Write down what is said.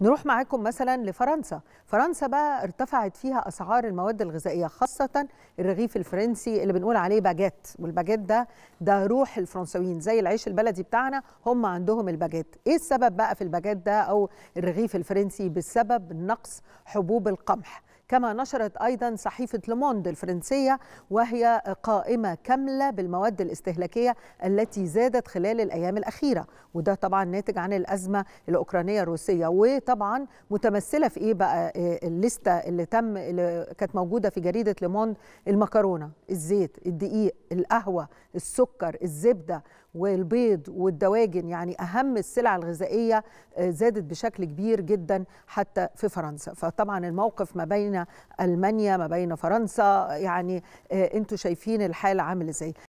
نروح معاكم مثلا لفرنسا فرنسا بقى ارتفعت فيها أسعار المواد الغذائية خاصة الرغيف الفرنسي اللي بنقول عليه باجيت والباجيت ده ده روح الفرنسويين زي العيش البلدي بتاعنا هم عندهم الباجيت ايه السبب بقى في الباجيت ده أو الرغيف الفرنسي بسبب نقص حبوب القمح كما نشرت أيضا صحيفة لوموند الفرنسية وهي قائمة كاملة بالمواد الاستهلاكية التي زادت خلال الأيام الأخيرة وده طبعا ناتج عن الأزمة الأوكرانية الروسية طبعا متمثله في ايه بقى آه، الليسته اللي تم اللي كانت موجوده في جريده ليموند المكرونه الزيت الدقيق القهوه السكر الزبده والبيض والدواجن يعني اهم السلع الغذائيه آه، زادت بشكل كبير جدا حتى في فرنسا فطبعا الموقف ما بين المانيا ما بين فرنسا يعني آه، انتوا شايفين الحاله عامل ازاي